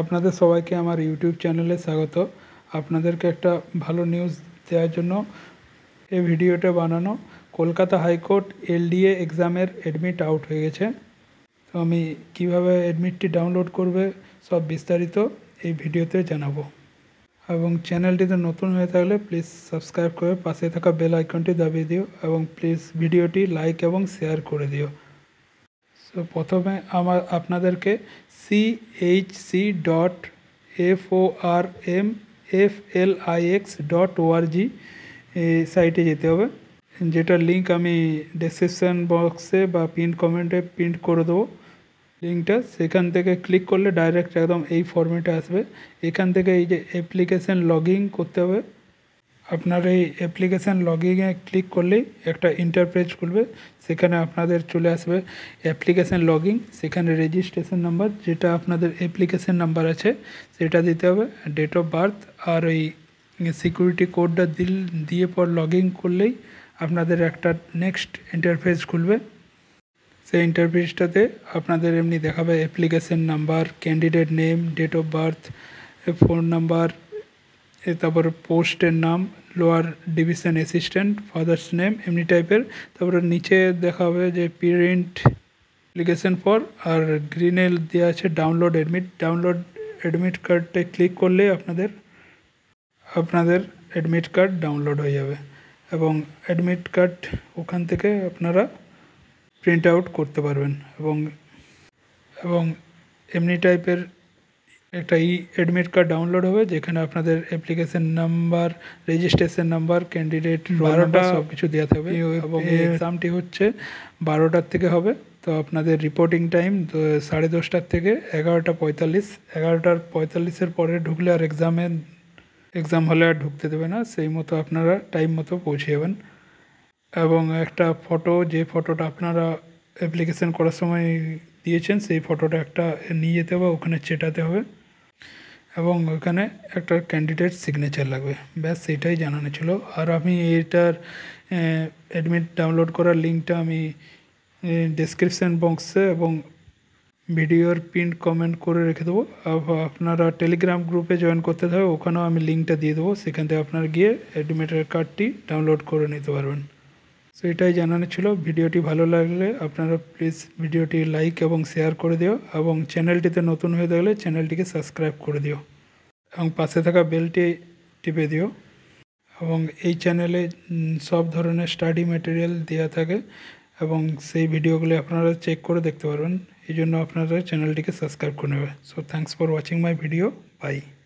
আপনাদের সবাইকে আমার ইউটিউব চ্যানেলে স্বাগত আপনাদেরকে একটা ভালো নিউজ দেওয়ার জন্য এই ভিডিওটা বানানো কলকাতা হাইকোর্ট এলডিএ এক্সামের অ্যাডমিট আউট হয়ে গেছে তো আমি কিভাবে অ্যাডমিটটি ডাউনলোড করবে সব বিস্তারিত এই ভিডিওতে জানাবো এবং চ্যানেলটিতে নতুন হয়ে থাকলে প্লিজ সাবস্ক্রাইব করে পাশে থাকা বেল আইকনটি দাবিয়ে দিও এবং প্লিজ ভিডিওটি লাইক এবং শেয়ার করে দিও তো প্রথমে আমরা আপনাদেরকে chc.aformflix.org সাইটে যেতে হবে যেটা লিংক আমি ডেসক্রিপশন বক্সে বা পিন কমেন্টে পিন্ট করে দেব লিংকটা সেখান থেকে ক্লিক করলে ডাইরেক্ট একদম এই ফরমেটে আসবে এখান থেকে এই যে অ্যাপ্লিকেশন লগইন করতে হবে আপনার এই অ্যাপ্লিকেশান লগিংয়ে ক্লিক করলেই একটা ইন্টারপ্রেজ খুলবে সেখানে আপনাদের চলে আসবে অ্যাপ্লিকেশান লগিং সেখানে রেজিস্ট্রেশন নাম্বার যেটা আপনাদের অ্যাপ্লিকেশান নাম্বার আছে সেটা দিতে হবে ডেট অফ বার্থ আর ওই সিকিউরিটি কোডটা দিল দিয়ে পর লগ করলেই আপনাদের একটা নেক্সট ইন্টারফেস খুলবে সেই ইন্টারফেসটাতে আপনাদের এমনি দেখাবে application number candidate name date of birth phone number তারপর পোস্টের নাম lower division assistant father's name এমনি টাইপের তারপরে নিচে দেখা হবে যে প্রিন্ট অ্যাপ্লিকেশন ফর আর গ্রিনেল দেওয়া আছে ডাউনলোড অ্যাডমিট ডাউনলোড অ্যাডমিট কার্ডটা ক্লিক করলে আপনাদের আপনাদের অ্যাডমিট কার্ড ডাউনলোড হয়ে যাবে এবং অ্যাডমিট কার্ড ওখান থেকে আপনারা প্রিন্ট আউট করতে পারবেন এবং এবং এমনি টাইপের একটা ই অ্যাডমিট কার্ড ডাউনলোড হবে যেখানে আপনাদের application number registration number candidate বারোটা সব কিছু দেওয়া থাকবে এবং এক্সামটি হচ্ছে বারোটার থেকে হবে তো আপনাদের রিপোর্টিং টাইম সাড়ে দশটার থেকে এগারোটা পঁয়তাল্লিশ এগারোটার পঁয়তাল্লিশের পরে ঢুকলে আর এক্সামে এক্সাম হলে আর ঢুকতে দেবে না সেই মতো আপনারা টাইম মতো পৌঁছে যাবেন এবং একটা ফটো যে ফটোটা আপনারা অ্যাপ্লিকেশন করার সময় দিয়েছেন সেই ফটোটা একটা নিয়ে যেতে হবে ওখানে চেটাতে হবে এবং ওইখানে একটা ক্যান্ডিডেট সিগনেচার লাগবে ব্যাস সেটাই জানানো ছিল আর আমি এটার অ্যাডমিট ডাউনলোড করার লিঙ্কটা আমি ডিসক্রিপশান বক্সে এবং ভিডিওর পিন কমেন্ট করে রেখে দেবো আপনারা টেলিগ্রাম গ্রুপে জয়েন করতে থাকবে ওখানেও আমি লিঙ্কটা দিয়ে দেবো সেখান থেকে আপনারা গিয়ে অ্যাডমিটের কার্ডটি ডাউনলোড করে নিতে পারবেন সো এটাই জানানো ছিল ভিডিওটি ভালো লাগলে আপনারা প্লিজ ভিডিওটি লাইক এবং শেয়ার করে দিও এবং চ্যানেলটিতে নতুন হয়ে থাকলে চ্যানেলটিকে সাবস্ক্রাইব করে দিও এবং পাশে থাকা বেলটি টিপে দিও এবং এই চ্যানেলে সব ধরনের স্টাডি ম্যাটেরিয়াল দেওয়া থাকে এবং সেই ভিডিওগুলি আপনারা চেক করে দেখতে পারবেন এই জন্য আপনারা চ্যানেলটিকে সাবস্ক্রাইব করে নেবে so thanks for watching my video by